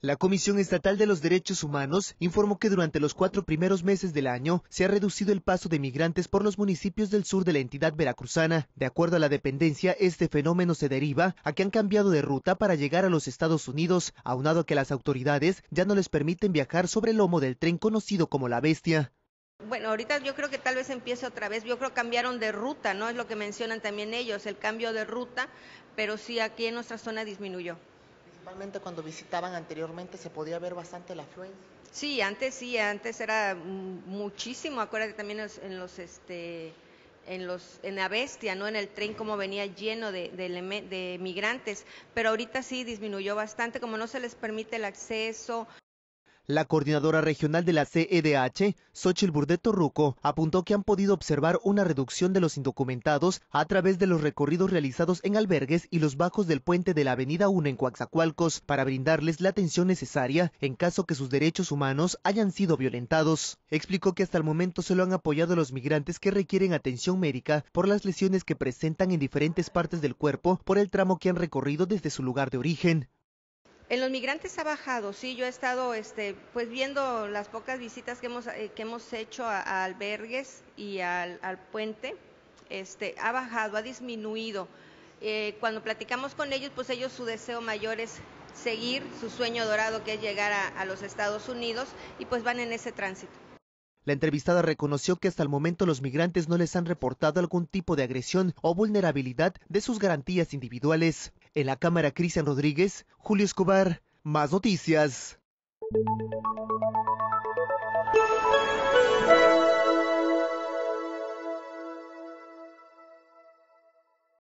La Comisión Estatal de los Derechos Humanos informó que durante los cuatro primeros meses del año se ha reducido el paso de migrantes por los municipios del sur de la entidad veracruzana. De acuerdo a la dependencia, este fenómeno se deriva a que han cambiado de ruta para llegar a los Estados Unidos, aunado a que las autoridades ya no les permiten viajar sobre el lomo del tren conocido como la bestia. Bueno, ahorita yo creo que tal vez empiece otra vez. Yo creo que cambiaron de ruta, ¿no? Es lo que mencionan también ellos, el cambio de ruta, pero sí aquí en nuestra zona disminuyó. Principalmente cuando visitaban anteriormente se podía ver bastante la afluencia. Sí, antes sí, antes era muchísimo. Acuérdate también en los este en los en la bestia, ¿no? En el tren como venía lleno de, de migrantes, pero ahorita sí disminuyó bastante, como no se les permite el acceso. La coordinadora regional de la CEDH, Xochil Burdeto Ruco, apuntó que han podido observar una reducción de los indocumentados a través de los recorridos realizados en albergues y los bajos del puente de la Avenida 1 en Coaxacualcos para brindarles la atención necesaria en caso que sus derechos humanos hayan sido violentados. Explicó que hasta el momento se lo han apoyado a los migrantes que requieren atención médica por las lesiones que presentan en diferentes partes del cuerpo por el tramo que han recorrido desde su lugar de origen. En los migrantes ha bajado, sí, yo he estado este, pues viendo las pocas visitas que hemos, eh, que hemos hecho a, albergues y al, puente, este, ha bajado, ha disminuido. Eh, cuando platicamos con ellos, pues ellos su deseo mayor es seguir su sueño dorado que es llegar a, a los Estados Unidos y pues van en ese tránsito. La entrevistada reconoció que hasta el momento los migrantes no les han reportado algún tipo de agresión o vulnerabilidad de sus garantías individuales, en la Cámara, Cristian Rodríguez, Julio Escobar, más noticias.